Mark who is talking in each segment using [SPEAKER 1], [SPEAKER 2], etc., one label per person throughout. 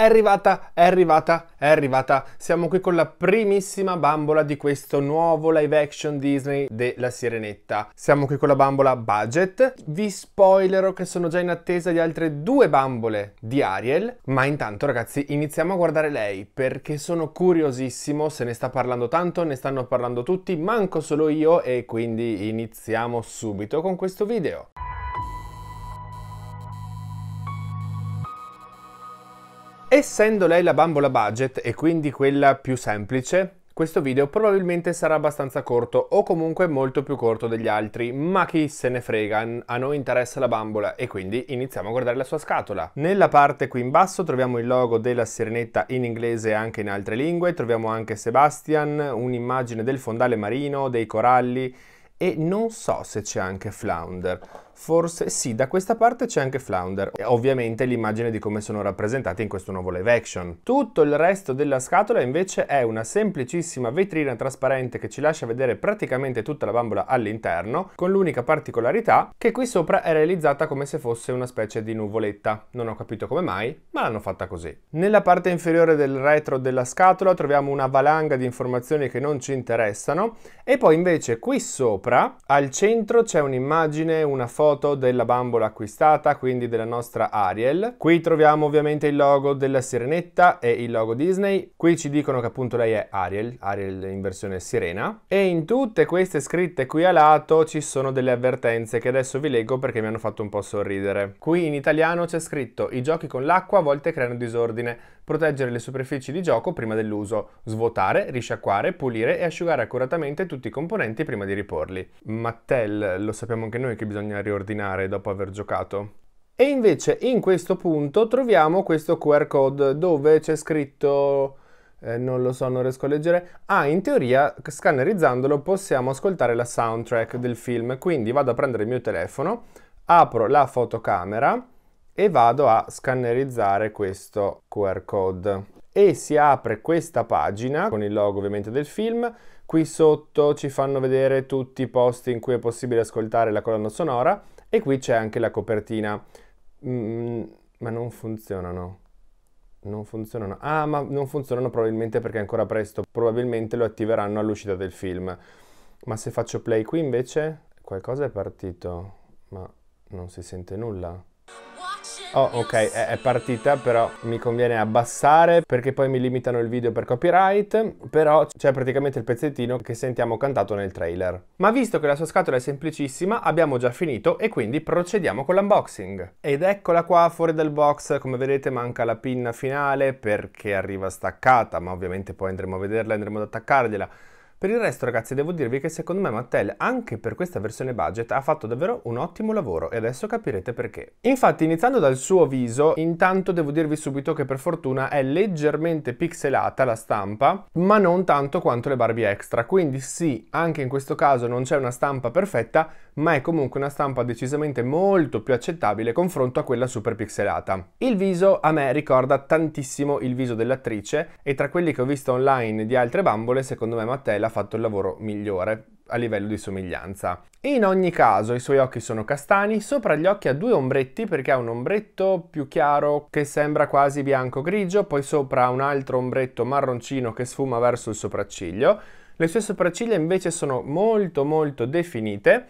[SPEAKER 1] È arrivata, è arrivata, è arrivata. Siamo qui con la primissima bambola di questo nuovo live action Disney della Sirenetta. Siamo qui con la bambola budget. Vi spoilerò che sono già in attesa di altre due bambole di Ariel, ma intanto ragazzi iniziamo a guardare lei perché sono curiosissimo, se ne sta parlando tanto, ne stanno parlando tutti, manco solo io e quindi iniziamo subito con questo video. Essendo lei la bambola budget e quindi quella più semplice, questo video probabilmente sarà abbastanza corto o comunque molto più corto degli altri, ma chi se ne frega, a noi interessa la bambola e quindi iniziamo a guardare la sua scatola. Nella parte qui in basso troviamo il logo della sirenetta in inglese e anche in altre lingue, troviamo anche Sebastian, un'immagine del fondale marino, dei coralli e non so se c'è anche Flounder. Forse sì, da questa parte c'è anche Flounder, e ovviamente l'immagine di come sono rappresentati in questo nuovo live action. Tutto il resto della scatola invece è una semplicissima vetrina trasparente che ci lascia vedere praticamente tutta la bambola all'interno, con l'unica particolarità che qui sopra è realizzata come se fosse una specie di nuvoletta. Non ho capito come mai, ma l'hanno fatta così. Nella parte inferiore del retro della scatola troviamo una valanga di informazioni che non ci interessano e poi invece qui sopra al centro c'è un'immagine, una foto foto della bambola acquistata, quindi della nostra Ariel. Qui troviamo ovviamente il logo della sirenetta e il logo Disney. Qui ci dicono che appunto lei è Ariel, Ariel in versione sirena. E in tutte queste scritte qui a lato ci sono delle avvertenze che adesso vi leggo perché mi hanno fatto un po' sorridere. Qui in italiano c'è scritto i giochi con l'acqua a volte creano disordine proteggere le superfici di gioco prima dell'uso, svuotare, risciacquare, pulire e asciugare accuratamente tutti i componenti prima di riporli. Mattel, lo sappiamo anche noi che bisogna riordinare dopo aver giocato. E invece in questo punto troviamo questo QR code dove c'è scritto eh, non lo so, non riesco a leggere. Ah, in teoria scannerizzandolo possiamo ascoltare la soundtrack del film. Quindi vado a prendere il mio telefono, apro la fotocamera e vado a scannerizzare questo QR code e si apre questa pagina con il logo ovviamente del film qui sotto ci fanno vedere tutti i posti in cui è possibile ascoltare la colonna sonora e qui c'è anche la copertina mm, ma non funzionano non funzionano ah ma non funzionano probabilmente perché è ancora presto probabilmente lo attiveranno all'uscita del film ma se faccio play qui invece qualcosa è partito ma non si sente nulla Oh, ok, è, partita, però mi conviene abbassare perché poi mi limitano il video per copyright, però c'è praticamente il pezzettino che sentiamo cantato nel trailer. Ma visto che la sua scatola è semplicissima, abbiamo già finito e quindi procediamo con l'unboxing. Ed eccola qua fuori dal box, come vedete manca la pinna finale perché arriva staccata, ma ovviamente poi andremo a vederla, e andremo ad attaccargliela per il resto ragazzi devo dirvi che secondo me Mattel anche per questa versione budget ha fatto davvero un ottimo lavoro e adesso capirete perché. Infatti iniziando dal suo viso intanto devo dirvi subito che per fortuna è leggermente pixelata la stampa ma non tanto quanto le Barbie Extra quindi sì anche in questo caso non c'è una stampa perfetta ma è comunque una stampa decisamente molto più accettabile confronto a quella super pixelata. Il viso a me ricorda tantissimo il viso dell'attrice e tra quelli che ho visto online di altre bambole secondo me Mattel fatto il lavoro migliore a livello di somiglianza. In ogni caso i suoi occhi sono castani, sopra gli occhi ha due ombretti perché ha un ombretto più chiaro che sembra quasi bianco-grigio, poi sopra un altro ombretto marroncino che sfuma verso il sopracciglio. Le sue sopracciglia invece sono molto molto definite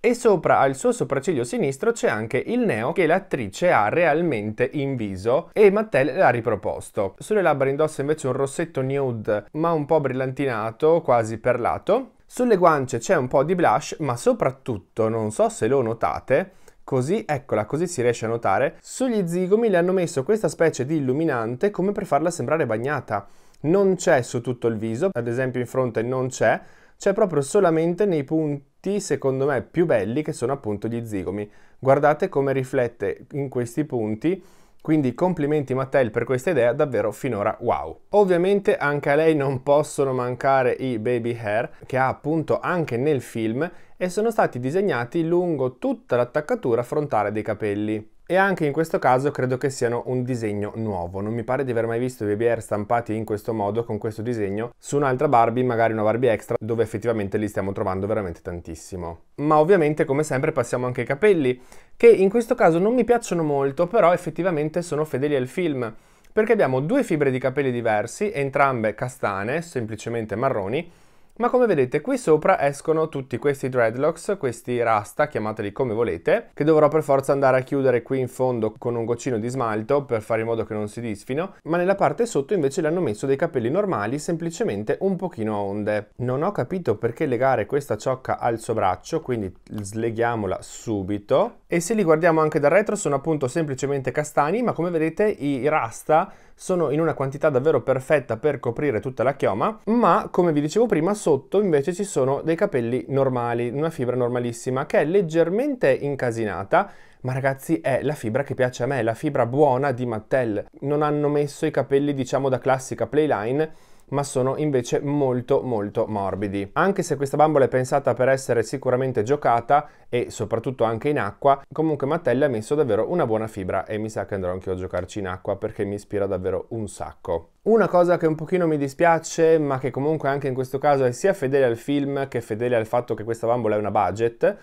[SPEAKER 1] e sopra al suo sopracciglio sinistro c'è anche il neo che l'attrice ha realmente in viso e Mattel l'ha riproposto. Sulle labbra indossa invece un rossetto nude ma un po' brillantinato, quasi perlato. Sulle guance c'è un po' di blush ma soprattutto, non so se lo notate, Così, eccola, così si riesce a notare, sugli zigomi le hanno messo questa specie di illuminante come per farla sembrare bagnata. Non c'è su tutto il viso, ad esempio in fronte non c'è, c'è cioè, proprio solamente nei punti, secondo me, più belli che sono appunto gli zigomi. Guardate come riflette in questi punti quindi complimenti Mattel per questa idea, davvero finora wow. Ovviamente anche a lei non possono mancare i baby hair, che ha appunto anche nel film, e sono stati disegnati lungo tutta l'attaccatura frontale dei capelli. E anche in questo caso credo che siano un disegno nuovo, non mi pare di aver mai visto i BBR stampati in questo modo, con questo disegno, su un'altra Barbie, magari una Barbie extra, dove effettivamente li stiamo trovando veramente tantissimo. Ma ovviamente come sempre passiamo anche ai capelli, che in questo caso non mi piacciono molto, però effettivamente sono fedeli al film perché abbiamo due fibre di capelli diversi, entrambe castane, semplicemente marroni, ma come vedete qui sopra escono tutti questi dreadlocks, questi rasta, chiamateli come volete, che dovrò per forza andare a chiudere qui in fondo con un goccino di smalto per fare in modo che non si disfino, ma nella parte sotto invece le hanno messo dei capelli normali, semplicemente un pochino a onde. Non ho capito perché legare questa ciocca al suo braccio, quindi sleghiamola subito. E se li guardiamo anche dal retro sono appunto semplicemente castani, ma come vedete i rasta sono in una quantità davvero perfetta per coprire tutta la chioma, ma come vi dicevo prima sotto invece ci sono dei capelli normali, una fibra normalissima che è leggermente incasinata, ma ragazzi è la fibra che piace a me, la fibra buona di Mattel. Non hanno messo i capelli diciamo da classica playline ma sono invece molto molto morbidi. Anche se questa bambola è pensata per essere sicuramente giocata e soprattutto anche in acqua, comunque Mattel ha messo davvero una buona fibra e mi sa che andrò anche io a giocarci in acqua perché mi ispira davvero un sacco. Una cosa che un pochino mi dispiace, ma che comunque anche in questo caso è sia fedele al film che fedele al fatto che questa bambola è una budget,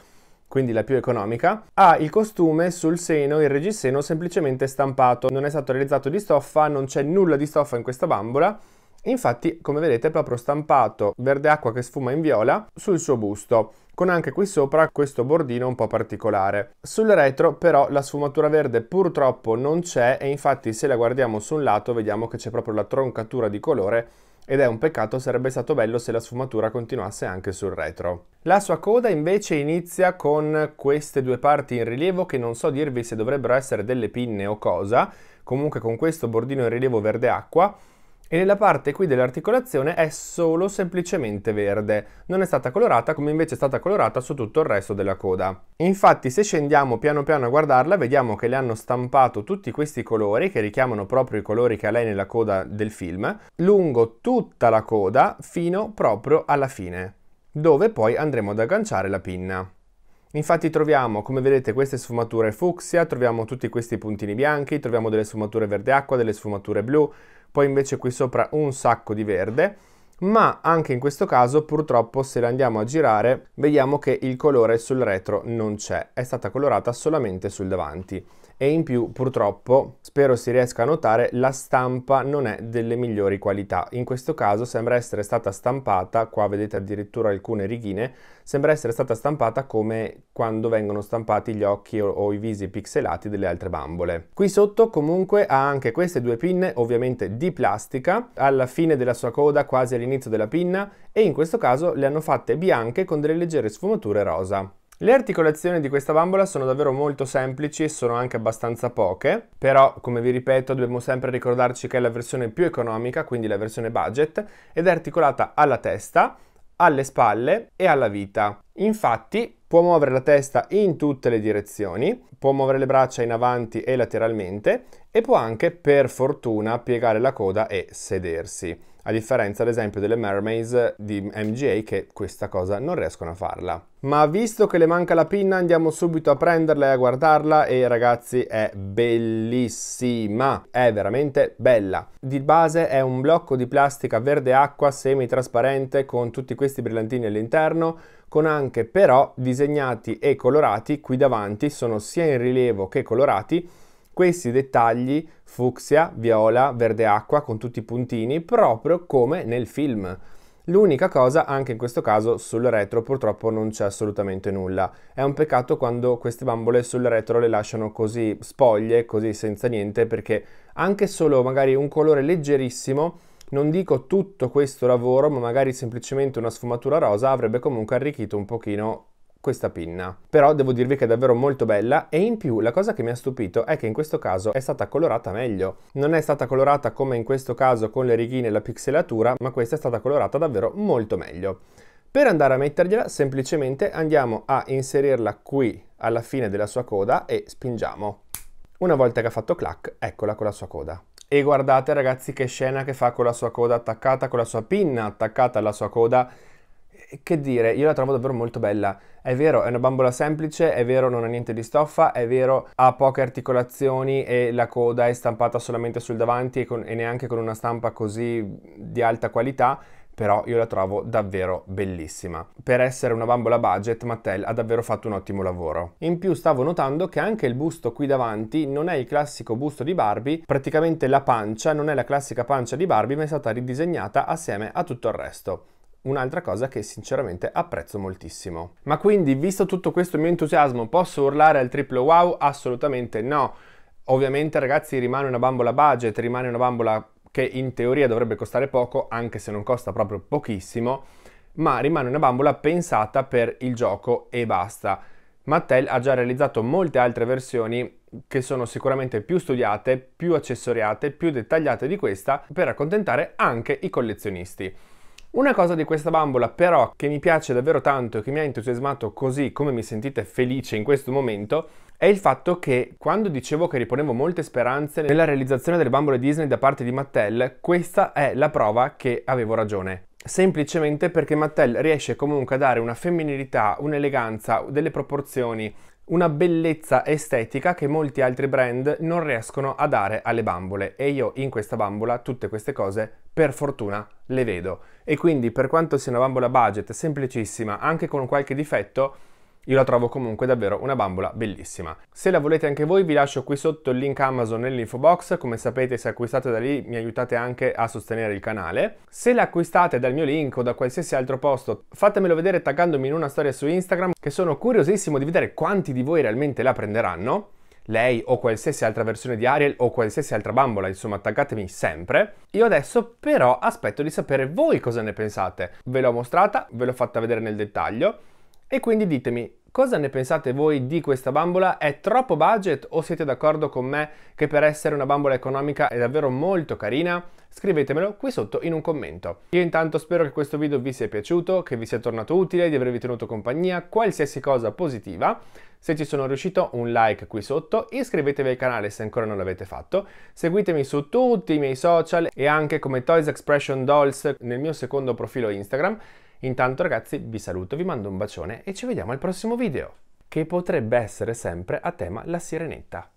[SPEAKER 1] quindi la più economica, ha il costume sul seno, il reggiseno semplicemente stampato. Non è stato realizzato di stoffa, non c'è nulla di stoffa in questa bambola infatti, come vedete, è proprio stampato verde acqua che sfuma in viola sul suo busto, con anche qui sopra questo bordino un po' particolare. Sul retro però la sfumatura verde purtroppo non c'è e infatti se la guardiamo su un lato vediamo che c'è proprio la troncatura di colore ed è un peccato, sarebbe stato bello se la sfumatura continuasse anche sul retro. La sua coda invece inizia con queste due parti in rilievo che non so dirvi se dovrebbero essere delle pinne o cosa, comunque con questo bordino in rilievo verde acqua, e nella parte qui dell'articolazione è solo semplicemente verde, non è stata colorata come invece è stata colorata su tutto il resto della coda. Infatti se scendiamo piano piano a guardarla vediamo che le hanno stampato tutti questi colori che richiamano proprio i colori che ha lei nella coda del film, lungo tutta la coda fino proprio alla fine, dove poi andremo ad agganciare la pinna. Infatti troviamo, come vedete, queste sfumature fucsia, troviamo tutti questi puntini bianchi, troviamo delle sfumature verde acqua, delle sfumature blu, poi invece qui sopra un sacco di verde ma anche in questo caso purtroppo se le andiamo a girare vediamo che il colore sul retro non c'è, è stata colorata solamente sul davanti e in più purtroppo, spero si riesca a notare, la stampa non è delle migliori qualità. In questo caso sembra essere stata stampata, qua vedete addirittura alcune righine, sembra essere stata stampata come quando vengono stampati gli occhi o, o i visi pixelati delle altre bambole. Qui sotto comunque ha anche queste due pinne, ovviamente di plastica, alla fine della sua coda quasi all'inizio della pinna e in questo caso le hanno fatte bianche con delle leggere sfumature rosa. Le articolazioni di questa bambola sono davvero molto semplici e sono anche abbastanza poche, però come vi ripeto dobbiamo sempre ricordarci che è la versione più economica, quindi la versione budget, ed è articolata alla testa, alle spalle e alla vita. Infatti può muovere la testa in tutte le direzioni, può muovere le braccia in avanti e lateralmente e può anche, per fortuna, piegare la coda e sedersi a differenza ad esempio delle Mermaids di MGA che questa cosa non riescono a farla. Ma visto che le manca la pinna andiamo subito a prenderla e a guardarla e ragazzi è bellissima, è veramente bella. Di base è un blocco di plastica verde acqua semi-trasparente con tutti questi brillantini all'interno con anche però disegnati e colorati qui davanti, sono sia in rilievo che colorati questi dettagli fucsia, viola, verde acqua con tutti i puntini, proprio come nel film. L'unica cosa, anche in questo caso, sul retro purtroppo non c'è assolutamente nulla. È un peccato quando queste bambole sul retro le lasciano così spoglie, così senza niente, perché anche solo magari un colore leggerissimo, non dico tutto questo lavoro, ma magari semplicemente una sfumatura rosa avrebbe comunque arricchito un pochino questa pinna. Però devo dirvi che è davvero molto bella e in più la cosa che mi ha stupito è che in questo caso è stata colorata meglio. Non è stata colorata come in questo caso con le righine e la pixelatura, ma questa è stata colorata davvero molto meglio. Per andare a mettergliela semplicemente andiamo a inserirla qui alla fine della sua coda e spingiamo. Una volta che ha fatto clac, eccola con la sua coda. E guardate ragazzi che scena che fa con la sua coda attaccata, con la sua pinna attaccata alla sua coda che dire, io la trovo davvero molto bella. È vero, è una bambola semplice, è vero, non ha niente di stoffa, è vero, ha poche articolazioni e la coda è stampata solamente sul davanti e, con, e neanche con una stampa così di alta qualità, però io la trovo davvero bellissima. Per essere una bambola budget, Mattel ha davvero fatto un ottimo lavoro. In più stavo notando che anche il busto qui davanti non è il classico busto di Barbie, praticamente la pancia non è la classica pancia di Barbie, ma è stata ridisegnata assieme a tutto il resto un'altra cosa che sinceramente apprezzo moltissimo. Ma quindi, visto tutto questo mio entusiasmo, posso urlare al triplo wow? Assolutamente no. Ovviamente ragazzi rimane una bambola budget, rimane una bambola che in teoria dovrebbe costare poco, anche se non costa proprio pochissimo, ma rimane una bambola pensata per il gioco e basta. Mattel ha già realizzato molte altre versioni che sono sicuramente più studiate, più accessoriate, più dettagliate di questa per accontentare anche i collezionisti. Una cosa di questa bambola però che mi piace davvero tanto e che mi ha entusiasmato così come mi sentite felice in questo momento è il fatto che quando dicevo che riponevo molte speranze nella realizzazione delle bambole Disney da parte di Mattel, questa è la prova che avevo ragione. Semplicemente perché Mattel riesce comunque a dare una femminilità, un'eleganza, delle proporzioni una bellezza estetica che molti altri brand non riescono a dare alle bambole e io in questa bambola tutte queste cose per fortuna le vedo. E quindi per quanto sia una bambola budget semplicissima anche con qualche difetto io la trovo comunque davvero una bambola bellissima. Se la volete anche voi vi lascio qui sotto il link Amazon nell'info box, come sapete se acquistate da lì mi aiutate anche a sostenere il canale. Se la acquistate dal mio link o da qualsiasi altro posto fatemelo vedere taggandomi in una storia su Instagram che sono curiosissimo di vedere quanti di voi realmente la prenderanno lei o qualsiasi altra versione di Ariel o qualsiasi altra bambola, insomma attaccatemi sempre. Io adesso però aspetto di sapere voi cosa ne pensate. Ve l'ho mostrata, ve l'ho fatta vedere nel dettaglio. E quindi ditemi, cosa ne pensate voi di questa bambola? È troppo budget o siete d'accordo con me che per essere una bambola economica è davvero molto carina? Scrivetemelo qui sotto in un commento. Io intanto spero che questo video vi sia piaciuto, che vi sia tornato utile, di avervi tenuto compagnia, qualsiasi cosa positiva. Se ci sono riuscito un like qui sotto, iscrivetevi al canale se ancora non l'avete fatto, seguitemi su tutti i miei social e anche come Toys Expression Dolls nel mio secondo profilo Instagram Intanto ragazzi vi saluto, vi mando un bacione e ci vediamo al prossimo video, che potrebbe essere sempre a tema la sirenetta.